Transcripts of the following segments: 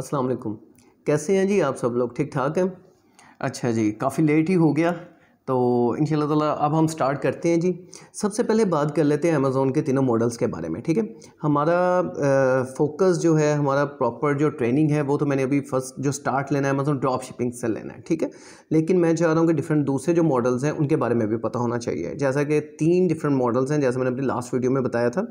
अस्सलाम वालेकुम कैसे हैं जी आप सब लोग ठीक ठाक हैं अच्छा जी काफ़ी लेट ही हो गया तो इन ताला अब हम स्टार्ट करते हैं जी सबसे पहले बात कर लेते हैं अमेज़ोन के तीनों मॉडल्स के बारे में ठीक है हमारा फोकस जो है हमारा प्रॉपर जो ट्रेनिंग है वो तो मैंने अभी फर्स्ट जो स्टार्ट लेना है अमेज़ोन ड्रॉप शिपिंग से लेना है ठीक है लेकिन मैं चाह रहा हूँ कि डिफरेंट दूसरे जो मॉडल्स हैं उनके बारे में भी पता होना चाहिए जैसा कि तीन डिफरेंट मॉडल्स हैं जैसे मैंने अपनी लास्ट वीडियो में बताया था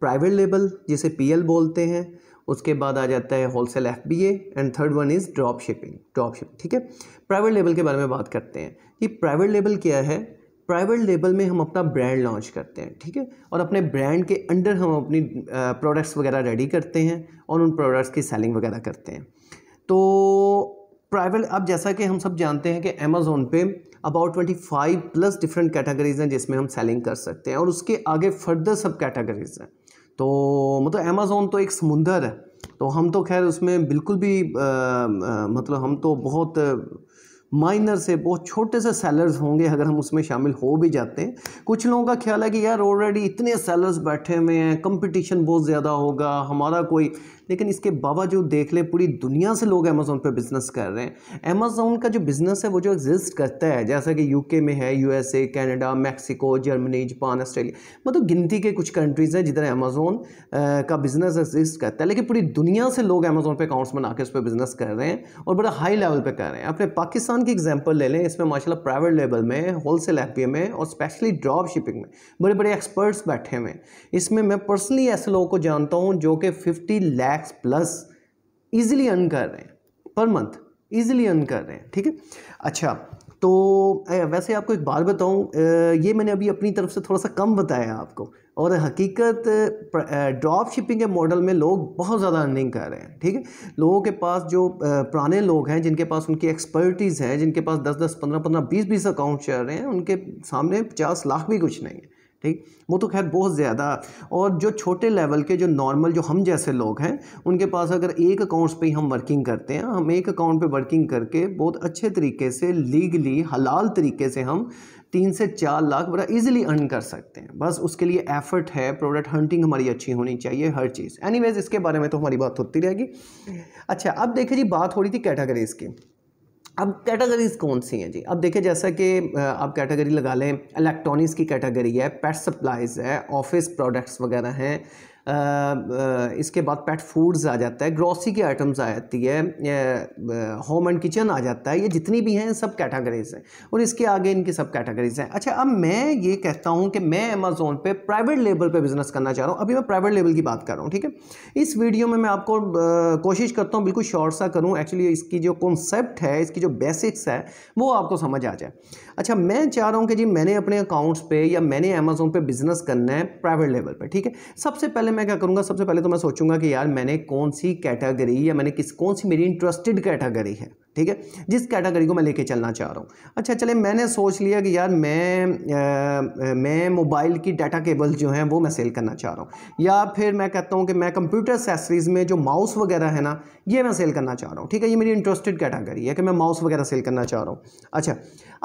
प्राइवेट लेबल जिसे पी बोलते हैं उसके बाद आ जाता है wholesale F B and third one is drop shipping drop shipping ठीक है प्राइवेट लेबल के बारे में बात करते हैं कि प्राइवेट लेबल क्या है प्राइवेट लेबल में हम अपना ब्रांड लॉन्च करते हैं ठीक है और अपने ब्रांड के अंडर हम अपनी प्रोडक्ट्स वगैरह रेडी करते हैं और उन प्रोडक्ट्स की सेलिंग वगैरह करते हैं तो प्राइवेट अब जैसा कि हम सब जानते हैं कि अमेज़ोन पे about twenty five plus different categories हैं जिसमें हम सेलिंग कर सकते हैं और उसके आगे फर्दर सब कैटेगरीज हैं तो मतलब अमेज़ोन तो एक समुंदर है तो हम तो खैर उसमें बिल्कुल भी आ, आ, मतलब हम तो बहुत माइनर से बहुत छोटे से सेलर्स होंगे अगर हम उसमें शामिल हो भी जाते हैं कुछ लोगों का ख्याल है कि यार ऑलरेडी इतने सेलर्स बैठे हुए हैं कंपटीशन बहुत ज़्यादा होगा हमारा कोई लेकिन इसके बावजूद देख ले पूरी दुनिया से लोग अमेज़ोन पर बिज़नेस कर रहे हैं अमेज़ोन का जो बिज़नेस है वो जो एग्जिस्ट करता है जैसा कि यूके में है USA Canada Mexico Germany Japan Australia मतलब गिनती के कुछ कंट्रीज़ हैं जिधर अमेज़ोन का बिज़नेस एग्जिस्ट करता है लेकिन पूरी दुनिया से लोग अमेज़ोन पर अकाउंट्स बना के उस पर बिज़नेस कर रहे हैं और बड़ा हाई लेवल पर कर रहे हैं अपने पाकिस्तान की एग्जाम्पल ले लें इसमें माशाला प्राइवेट लेवल में सेल एफ में और स्पेशली ड्रॉप शिपिंग में बड़े बड़े एक्सपर्ट्स बैठे हुए हैं इसमें मैं पर्सनली ऐसे लोगों को जानता हूँ जो कि fifty lakh lakhs plus easily earn कर रहे हैं पर मंथ ईजिली अर्न कर रहे हैं ठीक है अच्छा तो वैसे आपको एक बार बताऊं ये मैंने अभी अपनी तरफ से थोड़ा सा कम बताया आपको और हकीकत ड्रॉप शिपिंग के मॉडल में लोग बहुत ज़्यादा अर्निंग कर रहे हैं ठीक है लोगों के पास जो पुराने लोग हैं जिनके पास उनकी एक्सपर्टीज़ है जिनके पास दस दस पंद्रह पंद्रह बीस बीस अकाउंट रहे हैं उनके सामने पचास लाख भी कुछ नहीं है ठीक वो तो खैर बहुत ज़्यादा और जो छोटे लेवल के जो नॉर्मल जो हम जैसे लोग हैं उनके पास अगर एक अकाउंट्स पे ही हम वर्किंग करते हैं हम एक अकाउंट पे वर्किंग करके बहुत अच्छे तरीके से लीगली हलाल तरीके से हम तीन से चार लाख बड़ा इजीली अर्न कर सकते हैं बस उसके लिए एफर्ट है प्रोडक्ट हंटिंग हमारी अच्छी होनी चाहिए हर चीज़ एनी इसके बारे में तो हमारी बात होती रहेगी अच्छा अब देखिए जी बात हो रही थी कैटागरीज़ की अब कैटेगरीज कौन सी हैं जी अब देखें जैसा कि आप कैटेगरी लगा लें इलेक्ट्रॉनिक्स की कैटेगरी है पेट सप्लाइज है ऑफिस प्रोडक्ट्स वगैरह हैं इसके बाद पेट फूड्स आ जाता है ग्रॉसरी की आइटम्स आ जाती है होम एंड किचन आ जाता है ये जितनी भी हैं सब कैटेगरीज हैं और इसके आगे इनकी सब कैटेगरीज हैं अच्छा अब मैं ये कहता हूँ कि मैं अमेज़ोन पे प्राइवेट लेवल पे बिज़नेस करना चाह रहा हूँ अभी मैं प्राइवेट लेवल की बात कर रहा हूँ ठीक है इस वीडियो में मैं आपको कोशिश करता हूँ बिल्कुल शॉर्ट सा करूँ एक्चुअली इसकी जो कॉन्सेप्ट है इसकी जो बेसिक्स है वो आपको समझ आ जाए अच्छा मैं चाह रहा हूँ कि जी मैंने अपने अकाउंट्स पर या मैंने अमेज़ोन पर बिज़नेस करना है प्राइवेट लेवल पर ठीक है सबसे पहले पहले मैं क्या करूँगा सबसे पहले तो मैं सोचूंगा कि यार मैंने कौन सी कैटेगरी या मैंने किस कौन सी मेरी इंटरेस्टेड कैटेगरी है ठीक है जिस कैटेगरी को मैं लेके चलना चाह रहा हूँ अच्छा चले मैंने सोच लिया कि यार मैं आ, मैं मोबाइल की डाटा केबल जो हैं वो मैं सेल करना चाह रहा हूँ या फिर मैं कहता हूँ कि मैं कंप्यूटर एक्सेसरीज़ में जो माउस वगैरह है ना ये मैं सेल करना चाह रहा हूँ ठीक है ये मेरी इंटरेस्टेड कैटेगरी है कि मैं माउस वगैरह सेल करना चाह रहा हूँ अच्छा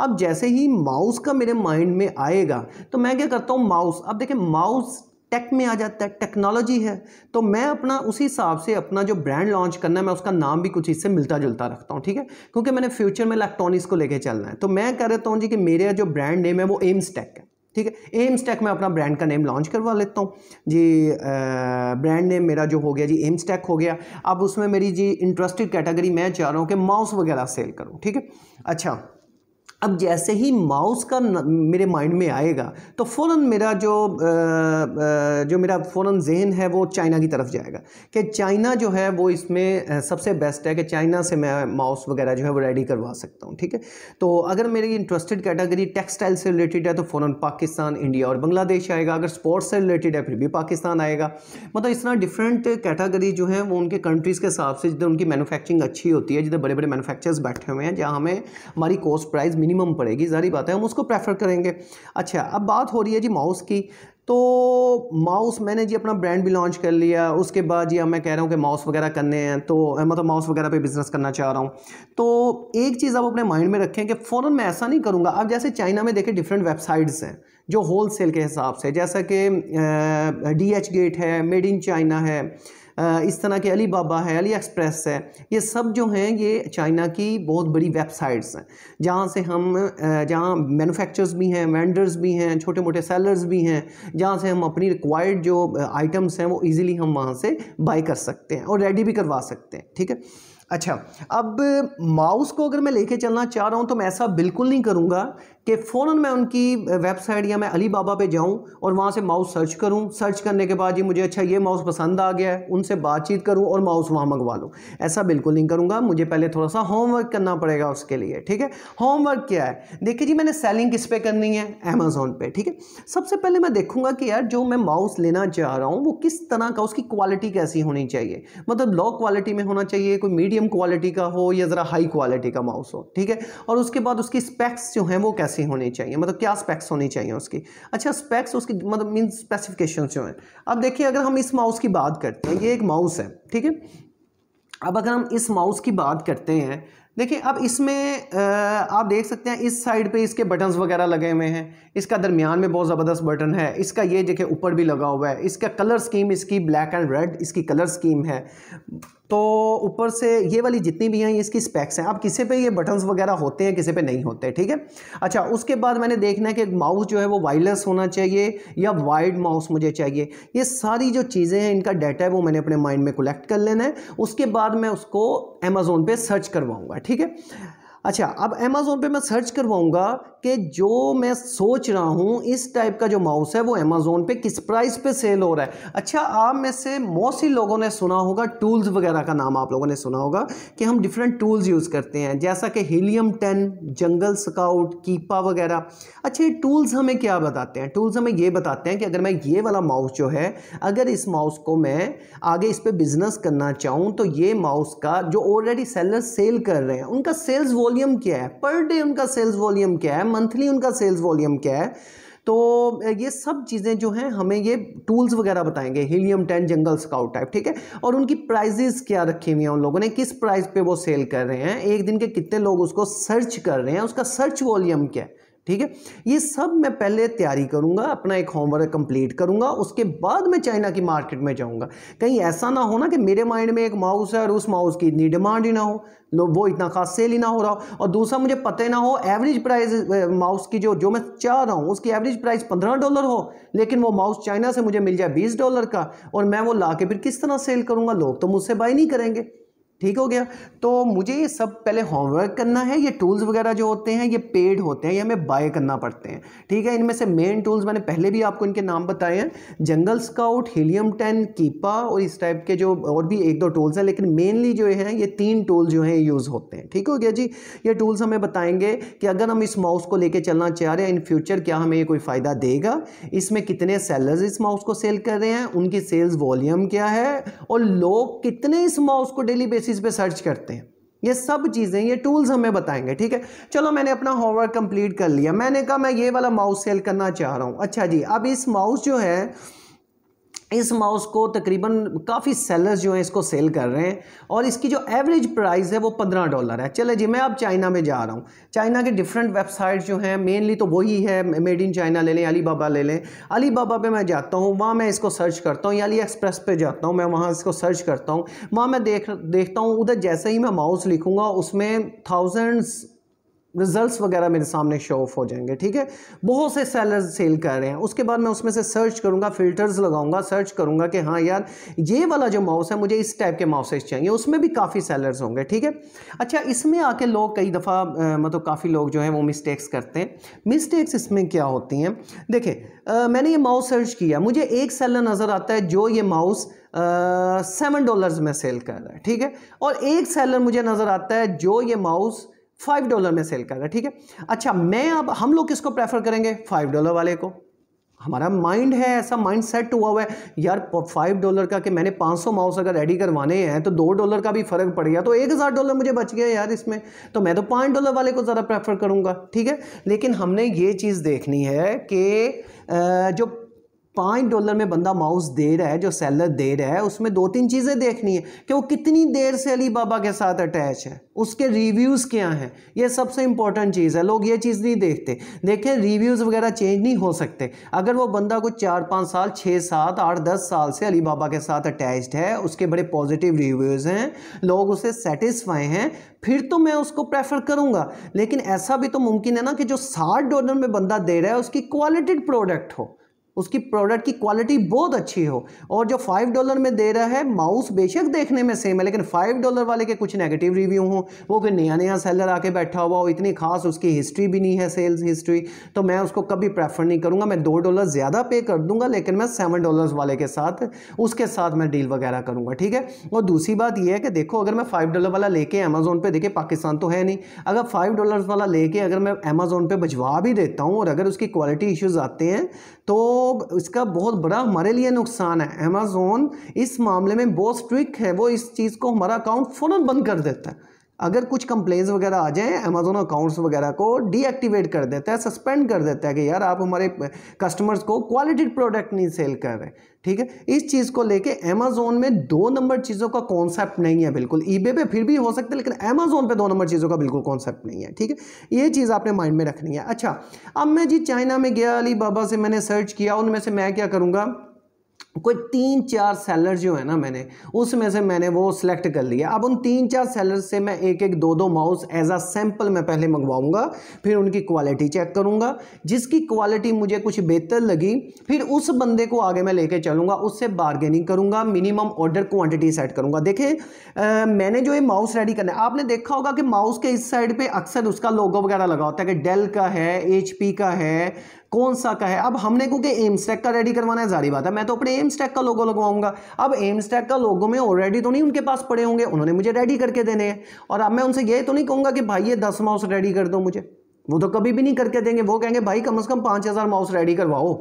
अब जैसे ही माउस का मेरे माइंड में आएगा तो मैं क्या करता हूँ माउस अब देखें माउस टेक में आ जाता है टेक्नोलॉजी है तो मैं अपना उसी हिसाब से अपना जो ब्रांड लॉन्च करना है मैं उसका नाम भी कुछ इससे मिलता जुलता रखता हूँ ठीक है क्योंकि मैंने फ्यूचर में इलेक्ट्रॉनिक्स को लेकर चलना है तो मैं कह देता हूँ जी कि मेरा जो ब्रांड नेम है वो एम्स टेक है ठीक है एम्स टेक में अपना ब्रांड का नेम लॉन्च करवा लेता हूँ जी ब्रांड नेम मेरा जो हो गया जी एम्स टेक हो गया अब उसमें मेरी जी इंटरेस्टेड कैटेगरी मैं चाह रहा हूँ कि माउस वगैरह सेल करूँ ठीक है अच्छा अब जैसे ही माउस का मेरे माइंड में आएगा तो फ़ौर मेरा जो जो मेरा फ़ौर जहन है वो चाइना की तरफ जाएगा कि चाइना जो है वो इसमें सबसे बेस्ट है कि चाइना से मैं माउस वगैरह जो है वो रेडी करवा सकता हूँ ठीक है तो अगर मेरी इंटरेस्टेड कैटेगरी टेक्सटाइल से रिलेटेड है तो फ़ौर पाकिस्तान इंडिया और बांग्लादेश आएगा अगर स्पोर्ट्स से रिलेटेड है फिर भी पाकिस्तान आएगा मतलब इस तरह डिफरेंट कैटागरी जो है वो उनके कंट्रीज़ के हिसाब से जिधर उनकी मैनुफैक्चरिंग अच्छी होती है जिधर बड़े बड़े मैनुफैक्चर बैठे हुए हैं जहाँ हमें हमारी कॉस्ट प्राइस मिनिमम मिनिमम पड़ेगी जारी बात है हम उसको प्रेफर करेंगे अच्छा अब बात हो रही है जी माउस की तो माउस मैंने जी अपना ब्रांड भी लॉन्च कर लिया उसके बाद जी मैं कह रहा हूँ कि माउस वगैरह करने हैं तो मतलब माउस वगैरह पे बिज़नेस करना चाह रहा हूँ तो एक चीज़ आप अपने माइंड में रखें कि फ़ौरन मैं ऐसा नहीं करूँगा अब जैसे चाइना में देखें डिफरेंट वेबसाइट्स हैं जो होल के हिसाब से जैसा कि डी गेट है मेड इन चाइना है इस तरह के अली बाबा है अली एक्सप्रेस है ये सब जो हैं ये चाइना की बहुत बड़ी वेबसाइट्स हैं जहाँ से हम जहाँ मैनुफैक्चर्स भी हैं वेंडर्स भी हैं छोटे मोटे सेलर्स भी हैं जहाँ से हम अपनी रिक्वायर्ड जो आइटम्स हैं वो ईज़िली हम वहाँ से बाई कर सकते हैं और रेडी भी करवा सकते हैं ठीक है अच्छा अब माउस को अगर मैं लेके चलना चाह रहा हूँ तो मैं ऐसा बिल्कुल नहीं करूँगा कि फ़ौर मैं उनकी वेबसाइट या मैं अली बाबा पर जाऊँ और वहाँ से माउस सर्च करूँ सर्च करने के बाद जी मुझे अच्छा ये माउस पसंद आ गया है उनसे बातचीत करूँ और माउस वहाँ मंगवा लूँ ऐसा बिल्कुल नहीं करूँगा मुझे पहले थोड़ा सा होमवर्क करना पड़ेगा उसके लिए ठीक है होमवर्क क्या है देखिए जी मैंने सेलिंग किस पे करनी है अमेज़ोन पर ठीक है सबसे पहले मैं देखूँगा कि यार जो मैं माउस लेना चाह रहा हूँ वो किस तरह का उसकी क्वालिटी कैसी होनी चाहिए मतलब लो क्वालिटी में होना चाहिए कोई मीडियम क्वालिटी का हो या ज़रा हाई क्वालिटी का माउस हो ठीक है और उसके बाद उसकी स्पेक्स जो हैं वो कैसे कैसी होनी चाहिए मतलब क्या स्पेक्स होनी चाहिए उसकी अच्छा स्पेक्स उसकी मतलब मीन स्पेसिफिकेशन जो हैं अब देखिए अगर हम इस माउस की बात करते हैं ये एक माउस है ठीक है अब अगर हम इस माउस की बात करते हैं देखिए अब इसमें आप देख सकते हैं इस साइड पे इसके बटन्स वगैरह लगे हुए हैं इसका दरमियान में बहुत ज़बरदस्त बटन है इसका ये देखिए ऊपर भी लगा हुआ है इसका कलर स्कीम इसकी ब्लैक एंड रेड इसकी कलर स्कीम है तो ऊपर से ये वाली जितनी भी हैं इसकी स्पेक्स हैं अब किसी पे ये बटन्स वगैरह होते हैं किसी पे नहीं होते ठीक है अच्छा उसके बाद मैंने देखना है कि माउस जो है वो वायरलेस होना चाहिए या वाइड माउस मुझे चाहिए ये सारी जो चीज़ें हैं इनका डाटा है वो मैंने अपने माइंड में कलेक्ट कर लेना है उसके बाद मैं उसको अमेज़ोन पर सर्च करवाऊँगा ठीक है अच्छा अब अमेज़ोन पे मैं सर्च करवाऊँगा कि जो मैं सोच रहा हूँ इस टाइप का जो माउस है वो अमेज़ोन पे किस प्राइस पे सेल हो रहा है अच्छा आप में से मोस्टली लोगों ने सुना होगा टूल्स वगैरह का नाम आप लोगों ने सुना होगा कि हम डिफरेंट टूल्स यूज़ करते हैं जैसा कि Helium ten Jungle Scout Keepa वगैरह अच्छा ये टूल्स हमें क्या बताते हैं टूल्स हमें ये बताते हैं कि अगर मैं ये वाला माउस जो है अगर इस माउस को मैं आगे इस पर बिज़नेस करना चाहूँ तो ये माउस का जो ऑलरेडी सेलर सेल कर रहे हैं उनका सेल्स वॉल वॉल्यूम क्या है पर डे उनका सेल्स वॉल्यूम क्या है मंथली उनका सेल्स वॉल्यूम क्या है तो ये सब चीज़ें जो हैं हमें ये टूल्स वगैरह बताएंगे Helium ten Jungle Scout type ठीक है और उनकी प्राइजेस क्या रखी हुई हैं उन लोगों ने किस प्राइस पे वो सेल कर रहे हैं एक दिन के कितने लोग उसको सर्च कर रहे हैं उसका सर्च वॉल्यूम क्या है ठीक है ये सब मैं पहले तैयारी करूँगा अपना एक होमवर्क कंप्लीट करूंगा उसके बाद मैं चाइना की मार्केट में जाऊँगा कहीं ऐसा ना हो ना कि मेरे माइंड में एक माउस है और उस माउस की इतनी डिमांड ही ना हो वो इतना खास सेल ही ना हो रहा हो और दूसरा मुझे पता ही ना हो एवरेज प्राइस माउस की जो जो मैं चाह रहा हूँ उसकी एवरेज प्राइस पंद्रह डॉलर हो लेकिन वो माउस चाइना से मुझे मिल जाए बीस डॉलर का और मैं वो ला के फिर किस तरह सेल करूँगा लोग तो मुझसे बाई नहीं करेंगे ठीक हो गया तो मुझे ये सब पहले होमवर्क करना है ये टूल्स वगैरह जो होते हैं ये पेड होते हैं ये हमें बाय करना पड़ते हैं ठीक है इनमें से मेन टूल्स मैंने पहले भी आपको इनके नाम बताए हैं Jungle Scout Helium ten Keepa और इस टाइप के जो और भी एक दो टूल्स हैं लेकिन मेनली जो है ये तीन टूल जो हैं यूज़ होते हैं ठीक हो गया जी ये टूल्स हमें बताएंगे कि अगर हम इस माउस को लेकर चलना चाह रहे हैं इन फ्यूचर क्या हमें ये कोई फ़ायदा देगा इसमें कितने सेलर्स इस माउस को सेल कर रहे हैं उनकी सेल्स वॉल्यूम क्या है और लोग कितने इस माउस को डेली बेसिस चीज़ पे सर्च करते हैं ये सब चीज़ें ये टूल्स हमें बताएंगे ठीक है चलो मैंने अपना होमवर्क कंप्लीट कर लिया मैंने कहा मैं ये वाला माउस सेल करना चाह रहा हूँ अच्छा जी अब इस माउस जो है इस माउस को तकरीबन काफ़ी सेलर्स जो हैं इसको सेल कर रहे हैं और इसकी जो एवरेज प्राइस है वो पंद्रह डॉलर है चले जी मैं अब चाइना में जा रहा हूँ चाइना के डिफरेंट वेबसाइट जो हैं मेनली तो वही है मेड इन चाइना ले लें अली बाबा ले लें अली बाबा पर मैं जाता हूँ वहाँ मैं इसको सर्च करता हूँ या अली एक्सप्रेस पर जाता हूँ मैं वहाँ इसको सर्च करता हूँ वहाँ मैं देख देखता हूँ उधर जैसे ही मैं माउस लिखूँगा उसमें थाउजेंड्स रिजल्ट्स वगैरह मेरे सामने शो ऑफ हो जाएंगे ठीक है बहुत से सेलर्स सेल कर रहे हैं उसके बाद मैं उसमें से सर्च करूंगा फिल्टर्स लगाऊंगा सर्च करूंगा कि हाँ यार ये वाला जो माउस है मुझे इस टाइप के माउसेस चाहिए उसमें भी काफ़ी सेलर्स होंगे ठीक है अच्छा इसमें आके लोग कई दफ़ा मतलब काफ़ी लोग जो हैं वो मिस्टेक्स करते हैं मिस्टेक्स इसमें क्या होती हैं देखें मैंने ये माउस सर्च किया मुझे एक सेलर नज़र आता है जो ये माउस सेवन डॉलर्स में सेल कर रहा है ठीक है और एक सेलर मुझे नज़र आता है जो ये माउस फाइव डॉलर में सेल कर रहा है ठीक है अच्छा मैं अब हम लोग किसको प्रेफर करेंगे फाइव डॉलर वाले को हमारा माइंड है ऐसा माइंड सेट हुआ हुआ है यार फाइव डॉलर का कि मैंने पाँच सौ माउस अगर रेडी करवाने हैं तो दो डॉलर का भी फ़र्क पड़ गया तो एक हज़ार डॉलर मुझे बच गया यार इसमें तो मैं तो पाँच डॉलर वाले को ज्यादा प्रेफर करूँगा ठीक है लेकिन हमने ये चीज़ देखनी है कि जो पाँच डॉलर में बंदा माउस दे रहा है जो सेलर दे रहा है उसमें दो तीन चीज़ें देखनी है कि वो कितनी देर से अली बाबा के साथ अटैच है उसके रिव्यूज़ क्या हैं ये सबसे इंपॉर्टेंट चीज़ है लोग ये चीज़ नहीं देखते देखें रिव्यूज़ वगैरह चेंज नहीं हो सकते अगर वो बंदा कुछ चार पाँच साल छः सात आठ दस साल से अली बाबा के साथ अटैच है उसके बड़े पॉजिटिव रिव्यूज़ हैं लोग उसे सेटिस्फाई हैं फिर तो मैं उसको प्रेफर करूँगा लेकिन ऐसा भी तो मुमकिन है ना कि जो साठ डॉलर में बंदा दे रहा है उसकी क्वालिटी प्रोडक्ट हो उसकी प्रोडक्ट की क्वालिटी बहुत अच्छी हो और जो फाइव डॉलर में दे रहा है माउस बेशक देखने में सेम है लेकिन फाइव डॉलर वाले के कुछ नेगेटिव रिव्यू हों वो कोई नया नया सेलर आके बैठा हुआ हो इतनी खास उसकी हिस्ट्री भी नहीं है सेल्स हिस्ट्री तो मैं उसको कभी प्रेफर नहीं करूँगा मैं दो डॉलर ज़्यादा पे कर दूंगा लेकिन मैं सेवन डॉलर्स वाले के साथ उसके साथ मैं डील वगैरह करूँगा ठीक है और दूसरी बात यह है कि देखो अगर मैं फाइव डॉलर वाला लेके अमेजोन पर देखिए पाकिस्तान तो है नहीं अगर फाइव डॉलर वाला लेके अगर मैं अमेजोन पर भिजवा भी देता हूँ और अगर उसकी क्वालिटी इशूज़ आते हैं तो इसका बहुत बड़ा हमारे लिए नुकसान है अमेज़ोन इस मामले में बहुत स्ट्रिक है वो इस चीज़ को हमारा अकाउंट फ़ौरन बंद कर देता है अगर कुछ कंप्लेन्स वगैरह आ जाएँ अमेजोन अकाउंट्स वगैरह को डीएक्टिवेट कर देता है सस्पेंड कर देता है कि यार आप हमारे कस्टमर्स को क्वालिटी प्रोडक्ट नहीं सेल कर रहे ठीक है इस चीज़ को लेके अमेजोन में दो नंबर चीज़ों का कॉन्सेप्ट नहीं है बिल्कुल ईबे पे फिर भी हो सकता है लेकिन अमेजोन पे दो नंबर चीज़ों का बिल्कुल कॉन्सेप्ट नहीं है ठीक है ये चीज़ आपने माइंड में रखनी है अच्छा अब मैं जी चाइना में गया अली बाबा से मैंने सर्च किया उनमें से मैं क्या करूँगा कोई तीन चार सेलर जो है ना मैंने उसमें से मैंने वो सिलेक्ट कर लिया अब उन तीन चार सेलर से मैं एक एक दो दो माउस एज अ सैंपल मैं पहले मंगवाऊंगा फिर उनकी क्वालिटी चेक करूंगा जिसकी क्वालिटी मुझे कुछ बेहतर लगी फिर उस बंदे को आगे मैं लेके चलूंगा उससे बार्गेनिंग करूंगा मिनिमम ऑर्डर क्वान्टिटी सेट करूंगा देखें मैंने जो ये माउस रेडी करना है आपने देखा होगा कि माउस के इस साइड पर अक्सर उसका लोगो वगैरह लगा होता है कि डेल का है एच का है कौन सा का है अब हमने क्योंकि एम्स टेक का रेडी करवाना है जारी बात है मैं तो अपने एम्स टेक का लोगो लगवाऊंगा अब एम्स टेक का लोगो में ऑलरेडी तो नहीं उनके पास पड़े होंगे उन्होंने मुझे रेडी करके देने हैं और अब मैं उनसे ये तो नहीं कहूँगा कि भाई ये दस माउस रेडी कर दो मुझे वो तो कभी भी नहीं करके देंगे वो कहेंगे भाई कम अज़ कम पाँच हज़ार माउस रेडी करवाओ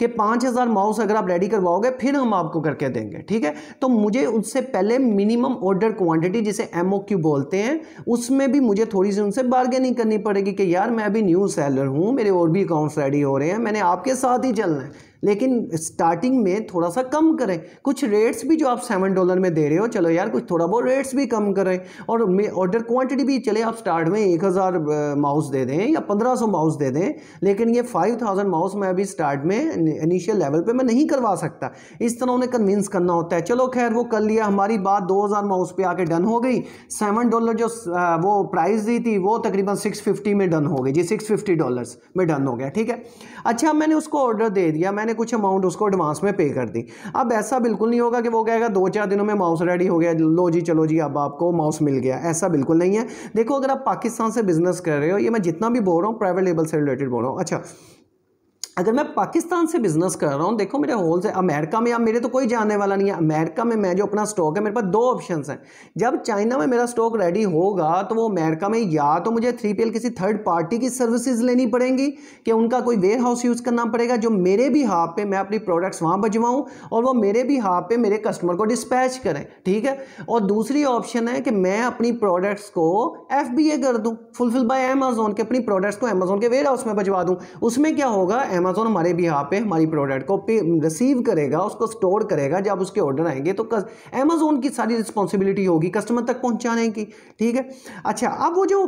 कि पाँच हज़ार माउस अगर आप रेडी करवाओगे फिर हम आपको करके देंगे ठीक है तो मुझे उससे पहले मिनिमम ऑर्डर क्वांटिटी जिसे एम बोलते हैं उसमें भी मुझे थोड़ी सी उनसे बार्गेनिंग करनी पड़ेगी कि यार मैं अभी न्यू सेलर हूँ मेरे और भी अकाउंट्स रेडी हो रहे हैं मैंने आपके साथ ही चलना है लेकिन स्टार्टिंग में थोड़ा सा कम करें कुछ रेट्स भी जो आप सेवन डॉलर में दे रहे हो चलो यार कुछ थोड़ा बहुत रेट्स भी कम करें और ऑर्डर क्वांटिटी भी चले आप स्टार्ट में एक हज़ार माउस दे दें या पंद्रह सौ माउस दे दें लेकिन ये फाइव थाउजेंड माउस मैं अभी स्टार्ट में इनिशियल लेवल पर मैं नहीं करवा सकता इस तरह उन्हें कन्विंस करना होता है चलो खैर वो कर लिया हमारी बात दो हज़ार माउस पर आके डन हो गई सेवन डॉलर जो वो प्राइस दी थी वो तकरीबन सिक्स फिफ्टी में डन हो गई जी सिक्स फिफ्टी डॉलर्स में डन हो गया ठीक है अच्छा मैंने उसको ऑर्डर दे दिया मैंने मैंने कुछ अमाउंट उसको एडवांस में पे कर दी अब ऐसा बिल्कुल नहीं होगा कि वो कहेगा दो चार दिनों में माउस रेडी हो गया लो जी चलो जी अब आपको माउस मिल गया ऐसा बिल्कुल नहीं है देखो अगर आप पाकिस्तान से बिजनेस कर रहे हो ये मैं जितना भी बोल रहा हूँ प्राइवेट लेबल से रिलेटेड बोल रहा हूँ अच्छा अगर मैं पाकिस्तान से बिजनेस कर रहा हूँ देखो मेरे होल से अमेरिका में या मेरे तो कोई जाने वाला नहीं है अमेरिका में मैं जो अपना स्टॉक है मेरे पास दो ऑप्शन हैं जब चाइना में मेरा स्टॉक रेडी होगा तो वो अमेरिका में या तो मुझे थ्री पी किसी थर्ड पार्टी की सर्विसेज लेनी पड़ेंगी कि उनका कोई वेयर हाउस यूज़ करना पड़ेगा जो मेरे भी हाथ पे मैं अपनी प्रोडक्ट्स वहाँ भजवाऊँ और वो मेरे भी हाथ पे मेरे कस्टमर को डिस्पैच करें ठीक है और दूसरी ऑप्शन है कि मैं अपनी प्रोडक्ट्स को एफ कर दूँ फुलफिल बाय अमेजोन के अपनी प्रोडक्ट्स को अमेजोन के वेयर हाउस में भजवा दूँ उसमें क्या होगा अमेजोन अमेजोन हमारे भी यहाँ पे हमारी प्रोडक्ट को पे रिसीव करेगा उसको स्टोर करेगा जब उसके ऑर्डर आएंगे तो अमेजोन की सारी रिस्पॉन्सिबिलिटी होगी कस्टमर तक पहुँचाने की ठीक है अच्छा अब वो जो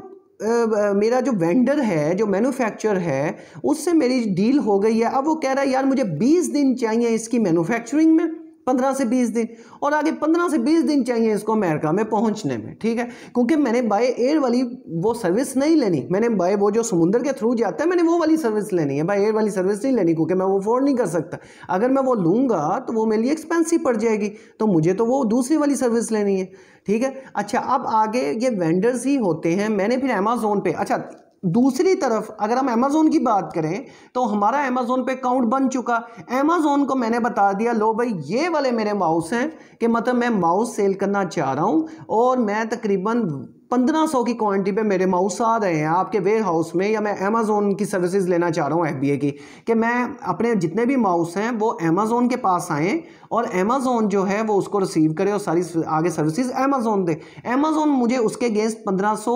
मेरा जो वेंडर है जो मैन्युफैक्चरर है उससे मेरी डील हो गई है अब वो कह रहा है यार मुझे 20 दिन चाहिए इसकी मैन्युफैक्चरिंग में पंद्रह से बीस दिन और आगे पंद्रह से बीस दिन चाहिए इसको अमेरिका में पहुंचने में ठीक है क्योंकि मैंने बाय एयर वाली वो सर्विस नहीं लेनी मैंने बाय वो जो समुंदर के थ्रू जाता है मैंने वो वाली सर्विस लेनी है बाय एयर वाली सर्विस नहीं लेनी क्योंकि मैं वो अफोर्ड नहीं कर सकता अगर मैं वो लूँगा तो वो मेरे लिए एक्सपेंसिव पड़ जाएगी तो मुझे तो वो दूसरी वाली सर्विस लेनी है ठीक है अच्छा अब आगे ये वेंडर्स ही होते हैं मैंने फिर अमेजोन पे अच्छा दूसरी तरफ अगर हम अमेज़ोन की बात करें तो हमारा अमेज़ोन पे अकाउंट बन चुका अमेज़ोन को मैंने बता दिया लो भाई ये वाले मेरे माउस हैं कि मतलब मैं माउस सेल करना चाह रहा हूँ और मैं तकरीबन पंद्रह सौ की क्वांटिटी पे मेरे माउस आ रहे हैं आपके वेयर हाउस में या मैं अमेज़ोन की सर्विसेज लेना चाह रहा हूँ एफ की कि मैं अपने जितने भी माउस हैं वो अमेज़ोन के पास आएँ और अमेज़ोन जो है वो उसको रिसीव करे और सारी आगे सर्विसेज अमेज़ोन दे अमेज़ोन मुझे उसके अगेंस्ट पंद्रह सौ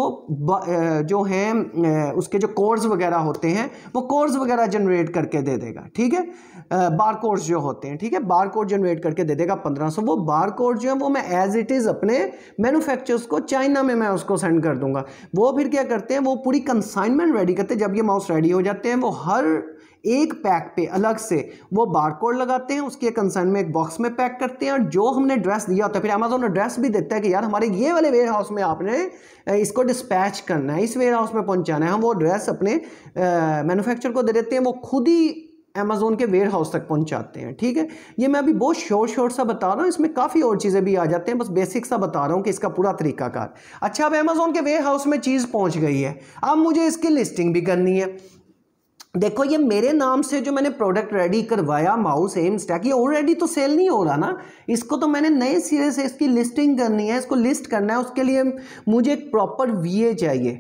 जो हैं उसके जो कोर्स वगैरह होते हैं वो कोर्स वगैरह जनरेट करके दे देगा ठीक है बार कोर्स जो होते हैं ठीक है बार कोड जनरेट करके दे देगा पंद्रह सौ वो बार कोड जो है वो मैं एज इट इज़ अपने मैनुफेक्चर को चाइना में मैं उसको सेंड कर दूंगा वो फिर क्या करते हैं वो पूरी कंसाइनमेंट रेडी करते हैं जब ये माउस रेडी हो जाते हैं वो हर एक पैक पे अलग से वो बारकोड लगाते हैं उसके कंसर्न में एक बॉक्स में पैक करते हैं और जो हमने ड्रेस दिया होता है फिर अमेजोन एड्रेस भी देता है कि यार हमारे ये वाले वेयर हाउस में आपने इसको डिस्पैच करना है इस वेयर हाउस में पहुंचाना है हम वो ड्रेस अपने मैनुफैक्चर को दे देते हैं वो खुद ही अमेज़ोन के वेयर हाउस तक पहुंचाते हैं ठीक है ये मैं अभी बहुत शोर शोर सा बता रहा हूँ इसमें काफ़ी और चीज़ें भी आ जाते हैं बस बेसिक सा बता रहा हूँ कि इसका पूरा तरीकाकार अच्छा अब अमेज़ोन के वेयर हाउस में चीज़ पहुँच गई है अब मुझे इसकी लिस्टिंग भी करनी है देखो ये मेरे नाम से जो मैंने प्रोडक्ट रेडी करवाया माउस एम स्टैक ये ऑलरेडी तो सेल नहीं हो रहा ना इसको तो मैंने नए सिरे से इसकी लिस्टिंग करनी है इसको लिस्ट करना है उसके लिए मुझे एक प्रॉपर वीए चाहिए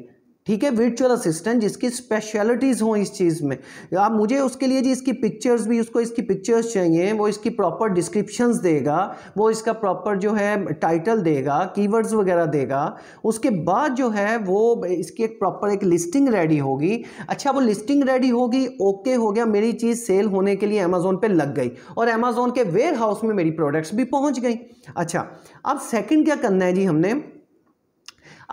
ठीक है वर्चुअल असिस्टेंट जिसकी स्पेशलिटीज़ हों इस चीज़ में आप मुझे उसके लिए जी इसकी पिक्चर्स भी उसको इसकी पिक्चर्स चाहिए वो इसकी प्रॉपर डिस्क्रिप्शंस देगा वो इसका प्रॉपर जो है टाइटल देगा कीवर्ड्स वगैरह देगा उसके बाद जो है वो इसकी एक प्रॉपर एक लिस्टिंग रेडी होगी अच्छा वो लिस्टिंग रेडी होगी ओके हो गया मेरी चीज़ सेल होने के लिए अमेज़ोन पर लग गई और अमेज़ोन के वेयर हाउस में मेरी प्रोडक्ट्स भी पहुँच गई अच्छा अब सेकेंड क्या करना है जी हमने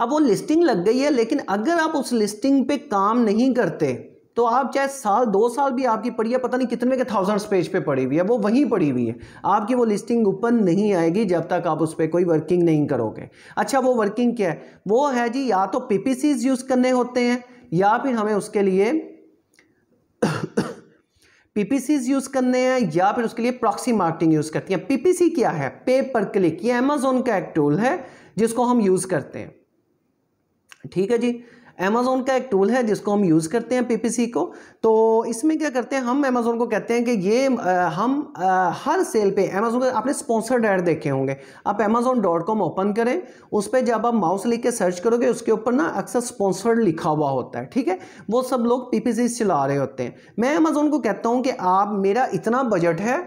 अब वो लिस्टिंग लग गई है लेकिन अगर आप उस लिस्टिंग पे काम नहीं करते तो आप चाहे साल दो साल भी आपकी पड़ी है पता नहीं कितने के थाउजेंड्स पेज पे पड़ी हुई है वो वहीं पड़ी हुई है आपकी वो लिस्टिंग ऊपर नहीं आएगी जब तक आप उस पर कोई वर्किंग नहीं करोगे अच्छा वो वर्किंग क्या है वो है जी या तो पीपीसीज यूज़ करने होते हैं या फिर हमें उसके लिए पीपीसीज यूज़ करने हैं या फिर उसके लिए प्रॉक्सी मार्केटिंग यूज़ करती है पीपीसी क्या है पे पर क्लिक ये अमेजोन का एक टूल है जिसको हम यूज़ करते हैं ठीक है जी अमेज़ोन का एक टूल है जिसको हम यूज़ करते हैं पीपीसी को तो इसमें क्या करते हैं हम अमेज़ोन को कहते हैं कि ये आ, हम आ, हर सेल पे अमेज़ोन के आपने स्पॉन्सर्ड ऐड देखे होंगे आप अमेज़ोन डॉट कॉम ओपन करें उस पर जब आप माउस लिख के सर्च करोगे उसके ऊपर ना अक्सर स्पॉन्सर्ड लिखा हुआ होता है ठीक है वो सब लोग पी चला रहे होते हैं मैं अमेज़ोन को कहता हूँ कि आप मेरा इतना बजट है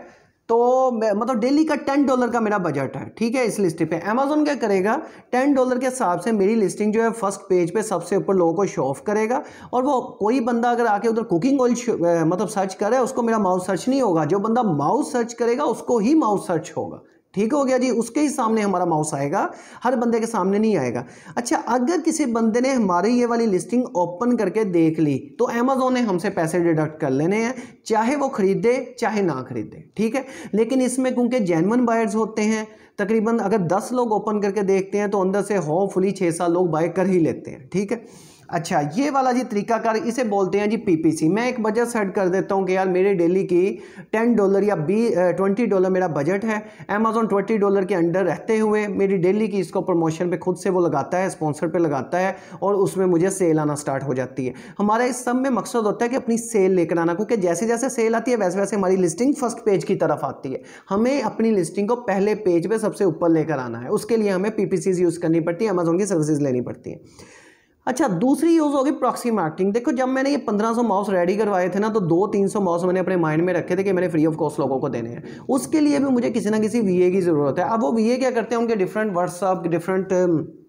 तो मतलब डेली का टेन डॉलर का मेरा बजट है ठीक है इस लिस्टिंग पे अमेजोन क्या करेगा टेन डॉलर के हिसाब से मेरी लिस्टिंग जो है फर्स्ट पेज पे सबसे ऊपर लोगों को शो ऑफ करेगा और वो कोई बंदा अगर आके उधर कुकिंग ऑयल मतलब सर्च करे उसको मेरा माउस सर्च नहीं होगा जो बंदा माउस सर्च करेगा उसको ही माउस सर्च होगा ठीक हो गया जी उसके ही सामने हमारा माउस आएगा हर बंदे के सामने नहीं आएगा अच्छा अगर किसी बंदे ने हमारी ये वाली लिस्टिंग ओपन करके देख ली तो अमेजोन ने हमसे पैसे डिडक्ट कर लेने हैं चाहे वो खरीदे चाहे ना खरीदे ठीक है लेकिन इसमें क्योंकि जेनवन बायर्स होते हैं तकरीबन अगर दस लोग ओपन करके देखते हैं तो अंदर से होपफुली छः सात लोग बाय कर ही लेते हैं ठीक है अच्छा ये वाला जी तरीकाकार इसे बोलते हैं जी पीपीसी मैं एक बजट सेट कर देता हूँ कि यार मेरे डेली की टेन डॉलर या बी ट्वेंटी डॉलर मेरा बजट है अमेजोन ट्वेंटी डॉलर के अंडर रहते हुए मेरी डेली की इसको प्रमोशन पे खुद से वो लगाता है स्पॉन्सर पे लगाता है और उसमें मुझे सेल आना स्टार्ट हो जाती है हमारा इस सब में मकसद होता है कि अपनी सेल लेकर आना क्योंकि जैसे जैसे सेल आती है वैसे वैसे हमारी लिस्टिंग फर्स्ट पेज की तरफ आती है हमें अपनी लिस्टिंग को पहले पेज पर सबसे ऊपर लेकर आना है उसके लिए हमें पी यूज़ करनी पड़ती है अमेजोन की सर्विसेज लेनी पड़ती है अच्छा दूसरी यूज़ होगी प्रॉक्सी मार्केटिंग देखो जब मैंने ये 1500 माउस रेडी करवाए थे ना तो दो तीन सौ माउस मैंने अपने माइंड में रखे थे कि मैंने फ्री ऑफ कॉस्ट लोगों को देने हैं उसके लिए भी मुझे किसी ना किसी वीए की ज़रूरत है अब वो वीए क्या करते हैं उनके डिफरेंट व्हाट्सअप डिफरेंट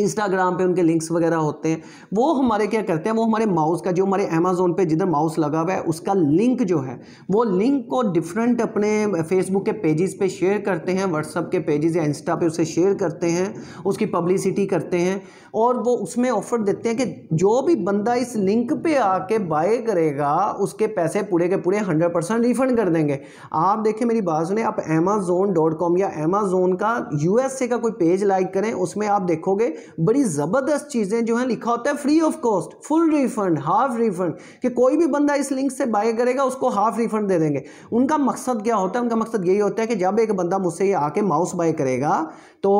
इंस्टाग्राम पे उनके लिंक्स वगैरह होते हैं वो हमारे क्या करते हैं वो हमारे माउस का जो हमारे अमेजोन पे जिधर माउस लगा हुआ है उसका लिंक जो है वो लिंक को डिफरेंट अपने फेसबुक के पेजेस पे शेयर करते हैं व्हाट्सअप के पेजेस या इंस्टा पे उसे शेयर करते हैं उसकी पब्लिसिटी करते हैं और वो उसमें ऑफर देते हैं कि जो भी बंदा इस लिंक पे आके बाय करेगा उसके पैसे पूरे के पूरे हंड्रेड परसेंट रिफंड कर देंगे आप देखें मेरी बात सुने आप अमेजोन डॉट कॉम या अमेजोन का यू का कोई पेज लाइक करें उसमें आप देखोगे बड़ी ज़बरदस्त चीज़ें जो हैं लिखा होता है free of cost full refund half refund कि कोई भी बंदा इस लिंक से बाय करेगा उसको हाफ रिफंड दे देंगे उनका मकसद क्या होता है उनका मकसद यही होता है कि जब एक बंदा मुझसे आके माउस बाय करेगा तो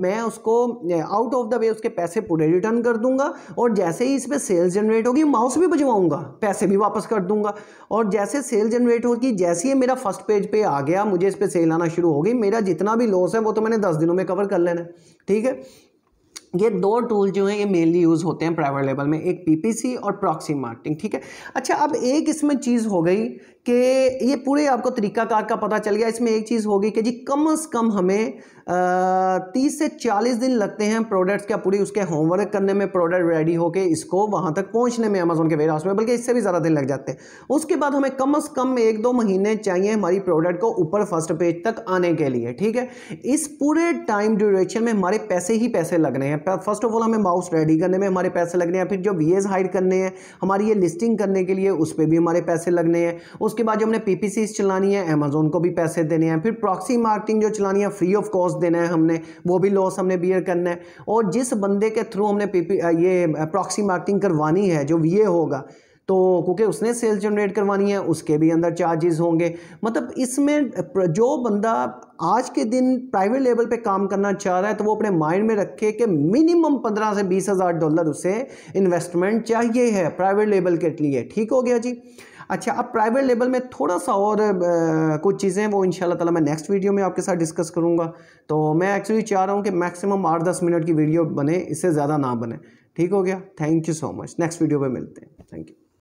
मैं उसको आउट ऑफ द वे उसके के पैसे पूरे रिटर्न कर दूंगा और जैसे ही इस पर सेल्स जनरेट होगी माउस भी भिजवाऊंगा पैसे भी वापस कर दूंगा और जैसे सेल जनरेट होगी जैसे ही मेरा फर्स्ट पेज पे आ गया मुझे इस पर सेल आना शुरू होगी मेरा जितना भी लॉस है वो तो मैंने दस दिनों में कवर कर लेना ठीक है ये दो टूल जो हैं ये मेनली यूज़ होते हैं प्राइवेट लेवल में एक पीपीसी और प्रॉक्सी मार्केटिंग ठीक है अच्छा अब एक इसमें चीज़ हो गई कि ये पूरे आपको तरीकाकार का पता चल गया इसमें एक चीज़ होगी कि जी कम से कम हमें तीस से चालीस दिन लगते हैं प्रोडक्ट्स का पूरी उसके होमवर्क करने में प्रोडक्ट रेडी होके इसको वहाँ तक पहुँचने में अमेजोन के वेयर हाउस में बल्कि इससे भी ज़्यादा दिन लग जाते हैं उसके बाद हमें कम से कम एक दो महीने चाहिए हमारी प्रोडक्ट को ऊपर फर्स्ट पेज तक आने के लिए ठीक है इस पूरे टाइम ड्यूरेशन में हमारे पैसे ही पैसे लगने हैं फर्स्ट ऑफ ऑल हमें माउस रेडी करने में हमारे पैसे लगने हैं फिर जो वी हाइड करने हैं हमारी ये लिस्टिंग करने के लिए उस पर भी हमारे पैसे लगने हैं उस उसके बाद जो हमने पीपीसी चलानी है अमेजोन को भी पैसे देने हैं फिर प्रॉक्सी मार्केटिंग जो चलानी है फ्री ऑफ कॉस्ट देना है हमने वो भी लॉस हमने बियर करना है और जिस बंदे के थ्रू हमने पीपी ये प्रॉक्सी मार्केटिंग करवानी है जो वी होगा तो क्योंकि उसने सेल जनरेट करवानी है उसके भी अंदर चार्जेस होंगे मतलब इसमें जो बंदा आज के दिन प्राइवेट लेवल पे काम करना चाह रहा है तो वो अपने माइंड में रखे कि मिनिमम पंद्रह से बीस हज़ार डॉलर उसे इन्वेस्टमेंट चाहिए है प्राइवेट लेवल के लिए ठीक हो गया जी अच्छा अब प्राइवेट लेवल में थोड़ा सा और आ, कुछ चीज़ें वो इन तला मैं नेक्स्ट वीडियो में आपके साथ डिस्कस करूँगा तो मैं एक्चुअली चाह रहा हूँ कि मैक्सिमम आठ दस मिनट की वीडियो बने इससे ज़्यादा ना बने ठीक हो गया thank you so much next video पर मिलते हैं थैंक यू